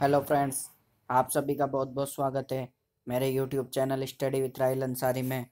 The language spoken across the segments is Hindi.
हेलो फ्रेंड्स आप सभी का बहुत बहुत स्वागत है मेरे यूट्यूब चैनल स्टडी विथ राइल अंसारी में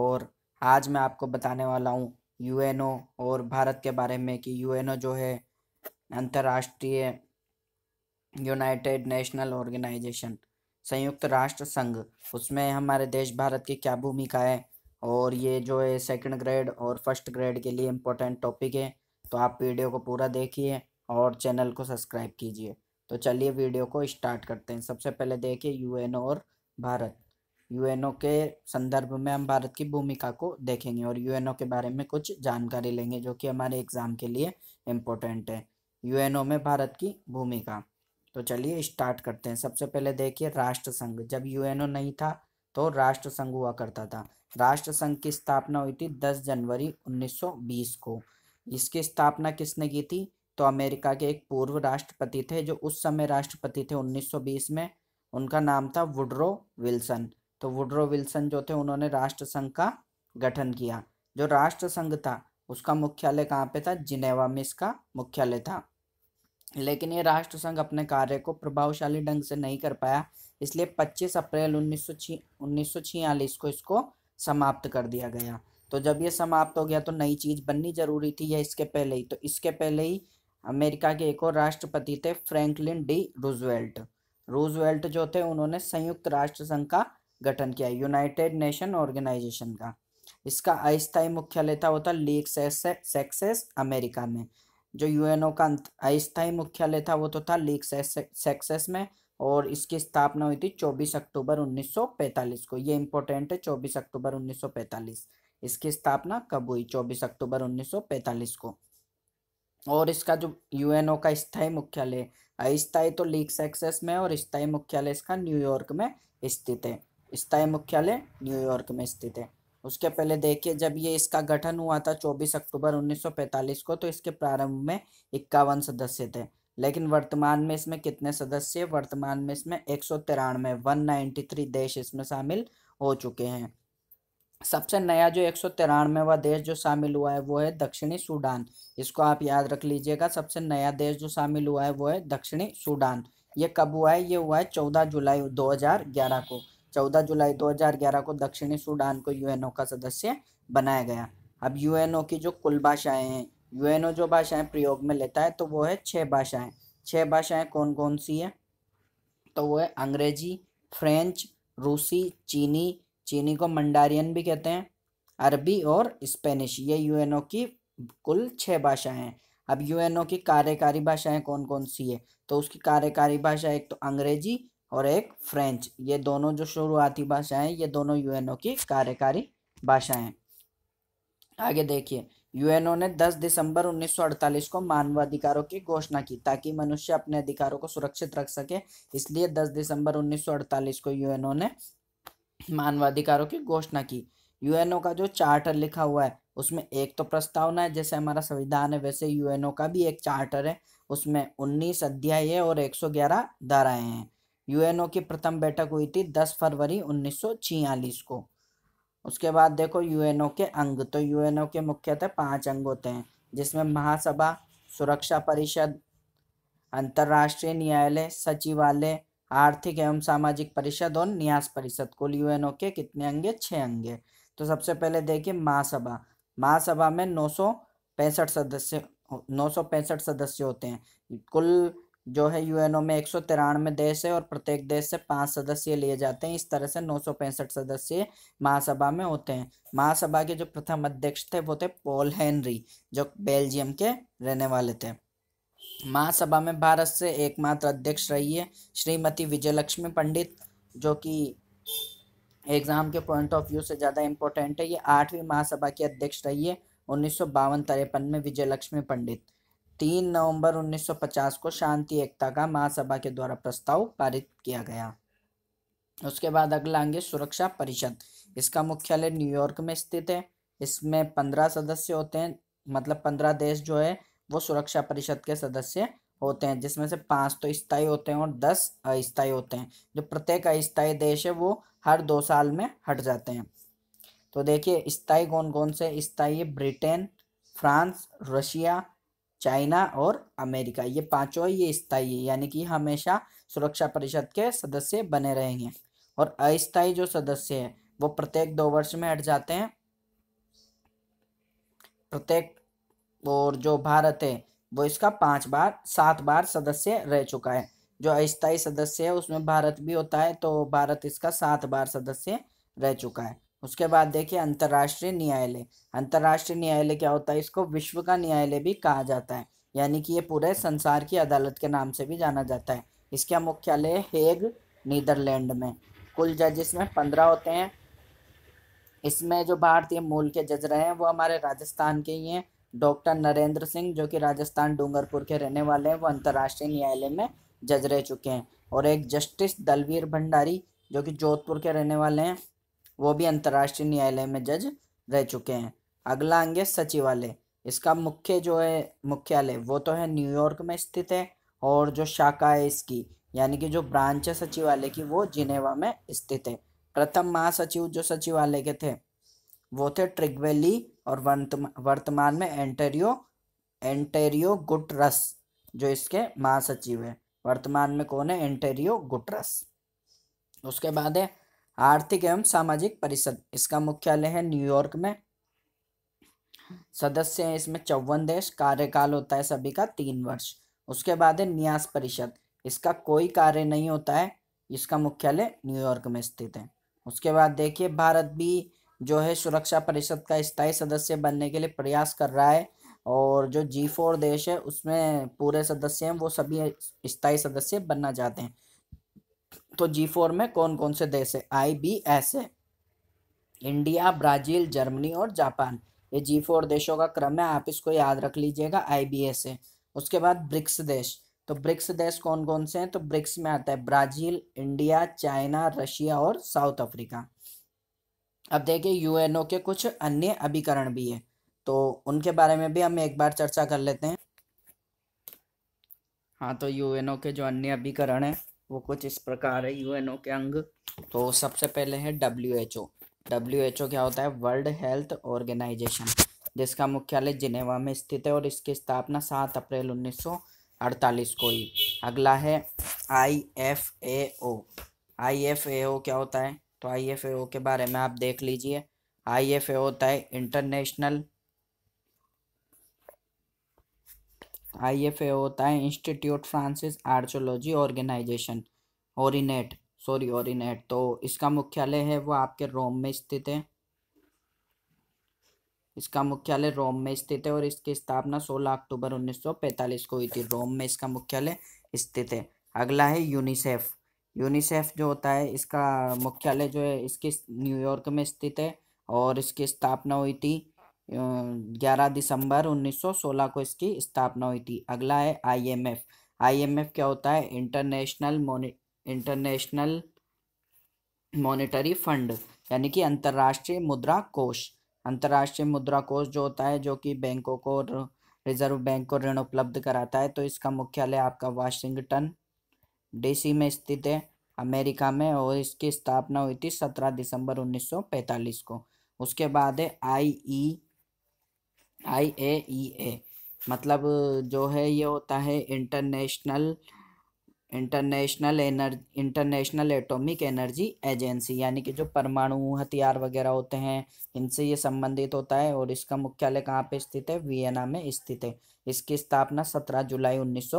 और आज मैं आपको बताने वाला हूँ यूएनओ और भारत के बारे में कि यूएनओ जो है अंतर्राष्ट्रीय यूनाइटेड नेशनल ऑर्गेनाइजेशन संयुक्त राष्ट्र संघ उसमें हमारे देश भारत की क्या भूमिका है और ये जो है सेकेंड ग्रेड और फर्स्ट ग्रेड के लिए इम्पोर्टेंट टॉपिक है तो आप वीडियो को पूरा देखिए और चैनल को सब्सक्राइब कीजिए तो चलिए वीडियो को स्टार्ट करते हैं सबसे पहले देखिए यूएनओ और भारत यूएनओ के संदर्भ में हम भारत की भूमिका को देखेंगे और यूएनओ के बारे में कुछ जानकारी लेंगे जो कि हमारे एग्ज़ाम के लिए इम्पोर्टेंट है यूएनओ में भारत की भूमिका तो चलिए स्टार्ट करते हैं सबसे पहले देखिए राष्ट्र संघ जब यूएनओ नहीं था तो राष्ट्र संघ हुआ करता था राष्ट्र संघ की स्थापना हुई थी दस जनवरी उन्नीस को इसकी स्थापना किसने की थी तो अमेरिका के एक पूर्व राष्ट्रपति थे जो उस समय राष्ट्रपति थे 1920 में उनका नाम था वुड्रो विल्सन तो वुड्रो विल्सन जो थे उन्होंने राष्ट्र संघ का गठन किया जो राष्ट्र संघ था उसका मुख्यालय कहाँ पे था जिनेवा में इसका मुख्यालय था लेकिन ये राष्ट्र संघ अपने कार्य को प्रभावशाली ढंग से नहीं कर पाया इसलिए 25 अप्रैल उन्नीस उन्नीस को इसको समाप्त कर दिया गया तो जब ये समाप्त हो गया तो नई चीज़ बननी जरूरी थी या इसके पहले ही तो इसके पहले ही अमेरिका के एक और राष्ट्रपति थे फ्रैंकलिन डी रूजवेल्ट रूजवेल्ट जो थे उन्होंने संयुक्त राष्ट्र संघ का गठन किया यूनाइटेड नेशन ऑर्गेनाइजेशन का इसका अस्थायी मुख्यालय था वो था लीग सेक्सेस अमेरिका में जो यूएनओ का अस्थायी मुख्यालय था वो तो था लीग सेक्सेस में और इसकी स्थापना हुई थी 24 अक्टूबर 1945 को ये इम्पोर्टेंट है 24 अक्टूबर 1945 इसकी स्थापना कब हुई 24 अक्टूबर 1945 को और इसका जो यूएनओ का स्थायी मुख्यालय अस्थायी तो लीग सेक्सेस में और स्थायी मुख्यालय इसका न्यूयॉर्क में स्थित है स्थायी मुख्यालय न्यूयॉर्क में स्थित है उसके पहले देखिए जब ये इसका गठन हुआ था 24 अक्टूबर 1945 को तो इसके प्रारंभ में इक्यावन सदस्य थे लेकिन वर्तमान में इसमें कितने सदस्य वर्तमान में इसमें एक सौ तिरानवे वन थ्री देश इसमें शामिल हो चुके हैं सबसे नया जो एक सौ तिरानवेवा देश जो शामिल हुआ है वो है दक्षिणी सूडान इसको आप याद रख लीजिएगा सबसे नया देश जो शामिल हुआ है वो है दक्षिणी सूडान ये कब हुआ है ये हुआ है चौदह जुलाई 2011 को चौदह जुलाई 2011 को दक्षिणी सूडान को यूएनओ का सदस्य बनाया गया अब यूएनओ की जो कुल भाषाएं हैं यूएनओ जो भाषाएं प्रयोग में लेता है तो वो है छः भाषाएं छः भाषाएं कौन कौन सी हैं तो वो है अंग्रेजी फ्रेंच रूसी चीनी चीनी को मंडारियन भी कहते हैं अरबी और स्पेनिश ये यूएनओ की कुल छः भाषाएं हैं अब यूएनओ की कार्यकारी भाषाएं कौन कौन सी है तो उसकी कार्यकारी भाषा एक तो अंग्रेजी और एक फ्रेंच ये दोनों जो शुरुआती भाषाएं ये दोनों यूएनओ की कार्यकारी भाषाएं आगे देखिए यूएनओ ने 10 दिसंबर 1948 को मानवाधिकारों की घोषणा की ताकि मनुष्य अपने अधिकारों को सुरक्षित रख सके इसलिए 10 दिसंबर 1948 को यूएनओ ने मानवाधिकारों की घोषणा की यूएनओ का जो चार्टर लिखा हुआ है उसमें एक तो प्रस्तावना है जैसे हमारा संविधान है वैसे यूएनओ का भी एक चार्टर है उसमें उन्नीस अध्याय है और एक सौ ग्यारह धाराएं हैं यूएनओ की प्रथम बैठक हुई थी दस फरवरी उन्नीस सौ छियालीस को उसके बाद देखो यूएनओ के अंग तो यूएनओ के मुख्यतः पांच अंग होते हैं जिसमें महासभा सुरक्षा परिषद अंतर्राष्ट्रीय न्यायालय सचिवालय आर्थिक एवं सामाजिक परिषद और न्यास परिषद कुल यूएनओ के कितने अंगे छः अंगे तो सबसे पहले देखिए महासभा महासभा में नौ सौ पैंसठ सदस्य नौ सौ पैंसठ सदस्य होते हैं कुल जो है यूएनओ में एक सौ तिरानवे देश है और प्रत्येक देश से पांच सदस्य लिए जाते हैं इस तरह से नौ सौ पैंसठ सदस्य महासभा में होते हैं महासभा के जो प्रथम अध्यक्ष थे वो थे पॉल हेनरी जो बेल्जियम के रहने वाले थे महासभा में भारत से एकमात्र अध्यक्ष रही है श्रीमती विजयलक्ष्मी पंडित जो कि एग्ज़ाम के पॉइंट ऑफ व्यू से ज़्यादा इम्पोर्टेंट है ये आठवीं महासभा की अध्यक्ष रही है उन्नीस सौ बावन तिरपन में विजयलक्ष्मी पंडित तीन नवंबर 1950 को शांति एकता का महासभा के द्वारा प्रस्ताव पारित किया गया उसके बाद अगला आगे सुरक्षा परिषद इसका मुख्यालय न्यूयॉर्क में स्थित है इसमें पंद्रह सदस्य होते हैं मतलब पंद्रह देश जो है वो सुरक्षा परिषद के सदस्य होते हैं जिसमें से पाँच तो स्थायी होते हैं और दस अस्थायी होते हैं जो प्रत्येक अस्थायी देश है वो हर दो साल में हट जाते हैं तो देखिए स्थायी कौन कौन से स्थायी ब्रिटेन फ्रांस रशिया चाइना और अमेरिका ये पांचों ये स्थायी यानी कि हमेशा सुरक्षा परिषद के सदस्य बने रहेंगे और अस्थायी जो सदस्य है वो प्रत्येक दो वर्ष में हट जाते हैं प्रत्येक और जो भारत है वो इसका पांच बार सात बार सदस्य रह चुका है जो अस्थायी सदस्य है उसमें भारत भी होता है तो भारत इसका सात बार सदस्य रह चुका है उसके बाद देखिए अंतर्राष्ट्रीय न्यायालय अंतर्राष्ट्रीय न्यायालय क्या होता है इसको विश्व का न्यायालय भी कहा जाता है यानी कि ये पूरे संसार की अदालत के नाम से भी जाना जाता है इसका मुख्यालय हेग नीदरलैंड में कुल जज इसमें पंद्रह होते हैं इसमें जो भारतीय मूल के जज रहे हैं वो हमारे राजस्थान के ही हैं डॉक्टर नरेंद्र सिंह जो कि राजस्थान डूंगरपुर के रहने वाले हैं वो अंतर्राष्ट्रीय न्यायालय में जज रह चुके हैं और एक जस्टिस दलवीर भंडारी जो कि जोधपुर के रहने वाले हैं वो भी अंतर्राष्ट्रीय न्यायालय में जज रह चुके हैं अगला अंग है सचिवालय इसका मुख्य जो है मुख्यालय वो तो है न्यूयॉर्क में स्थित है और जो शाखा है इसकी यानी कि जो ब्रांच है सचिवालय की वो जिनेवा में स्थित है प्रथम महासचिव जो सचिवालय के थे वो थे ट्रिगवेली और वर्तमान में एंटेरियो एंटेरियो गुटरस जो इसके महासचिव है वर्तमान में कौन है एंटेरियो गुटरस उसके बाद है आर्थिक एवं सामाजिक परिषद इसका मुख्यालय है न्यूयॉर्क में सदस्य है इसमें चौवन देश कार्यकाल होता है सभी का तीन वर्ष उसके बाद है न्यास परिषद इसका कोई कार्य नहीं होता है इसका मुख्यालय न्यूयॉर्क में स्थित है उसके बाद देखिए भारत भी जो है सुरक्षा परिषद का स्थायी सदस्य बनने के लिए प्रयास कर रहा है और जो जी फोर देश है उसमें पूरे सदस्य हैं वो सभी स्थायी सदस्य बनना चाहते हैं तो जी फोर में कौन कौन से देश है आई बी एस है इंडिया ब्राज़ील जर्मनी और जापान ये जी फोर देशों का क्रम है आप इसको याद रख लीजिएगा आई बी एस है उसके बाद ब्रिक्स देश तो ब्रिक्स देश कौन कौन से हैं तो ब्रिक्स में आता है ब्राज़ील इंडिया चाइना रशिया और साउथ अफ्रीका अब देखिए यूएनओ के कुछ अन्य अभिकरण भी हैं तो उनके बारे में भी हम एक बार चर्चा कर लेते हैं हाँ तो यूएनओ के जो अन्य अभिकरण हैं वो कुछ इस प्रकार है यूएनओ के अंग तो सबसे पहले है W H O W H O क्या होता है वर्ल्ड हेल्थ ऑर्गेनाइजेशन जिसका मुख्यालय जिनेवा में स्थित है और इसकी स्थापना सात अप्रैल उन्नीस सौ अड़तालीस को ही अगला है I F A O I F A ओ क्या होता है तो आई एफ ए ओ के बारे में आप देख लीजिए आई एफ ए होता है इंटरनेशनल आई एफ ए होता है institute Francis archaeology organisation orient sorry orient तो इसका मुख्यालय है वो आपके रोम में स्थित है इसका मुख्यालय रोम में स्थित है और इसकी स्थापना 16 अक्टूबर 1945 को हुई थी रोम में इसका मुख्यालय स्थित है अगला है यूनिसेफ यूनिसेफ जो होता है इसका मुख्यालय जो है इसके न्यूयॉर्क में स्थित है और इसकी स्थापना हुई थी ग्यारह दिसंबर 1916 को इसकी स्थापना हुई थी अगला है आईएमएफ आईएमएफ क्या होता है इंटरनेशनल मोनि इंटरनेशनल मॉनेटरी फंड यानी कि अंतर्राष्ट्रीय मुद्रा कोष अंतर्राष्ट्रीय मुद्रा कोष जो होता है जो कि बैंकों को रिजर्व बैंक को ऋण उपलब्ध कराता है तो इसका मुख्यालय आपका वाशिंगटन डीसी में स्थित है अमेरिका में और इसकी स्थापना हुई थी सत्रह दिसंबर 1945 को उसके बाद है आई ई आई ए ई ए मतलब जो है ये होता है international international energy international atomic energy agency यानी कि जो परमाणु हथियार वगैरह होते हैं इनसे ये संबंधित होता है और इसका मुख्यालय कहाँ पे स्थित है वियना में स्थित है इसकी स्थापना सत्रह जुलाई उन्नीस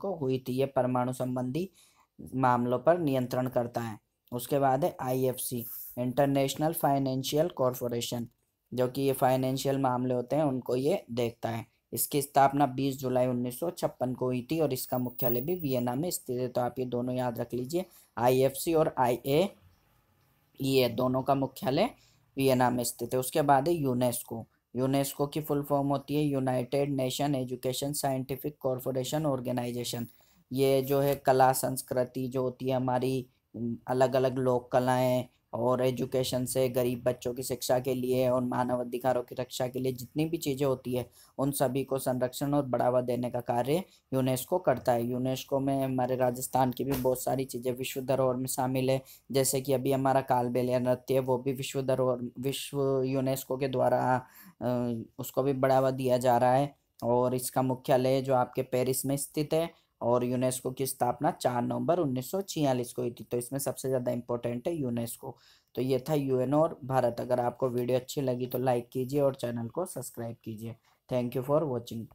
को हुई थी ये परमाणु संबंधी मामलों पर नियंत्रण करता है उसके बाद है आईएफसी इंटरनेशनल फाइनेंशियल कॉरपोरेशन जो कि ये फाइनेंशियल मामले होते हैं उनको ये देखता है इसकी स्थापना 20 जुलाई उन्नीस को हुई थी और इसका मुख्यालय भी वियना में स्थित है तो आप ये दोनों याद रख लीजिए आईएफसी और आई ये दोनों का मुख्यालय वियना में स्थित है उसके बाद है यूनेस्को यूनेस्को की फुल फॉर्म होती है United Nation education scientific corporation organisation ये जो है कला संस्कृति जो होती है हमारी अलग अलग लोक कलाएं और एजुकेशन से गरीब बच्चों की शिक्षा के लिए और मानव अधिकारों की रक्षा के लिए जितनी भी चीज़ें होती है उन सभी को संरक्षण और बढ़ावा देने का कार्य यूनेस्को करता है यूनेस्को में हमारे राजस्थान की भी बहुत सारी चीज़ें विश्व धरोहर में शामिल है जैसे कि अभी हमारा कालबेलिया नृत्य है वो भी विश्व धरोहर विश्व यूनेस्को के द्वारा उसको भी बढ़ावा दिया जा रहा है और इसका मुख्यालय जो आपके पेरिस में स्थित है और यूनेस्को की स्थापना चार नवंबर उन्नीस को हुई थी तो इसमें सबसे ज़्यादा इंपॉर्टेंट है यूनेस्को तो ये था यूएनओ और भारत अगर आपको वीडियो अच्छी लगी तो लाइक कीजिए और चैनल को सब्सक्राइब कीजिए थैंक यू फॉर वॉचिंग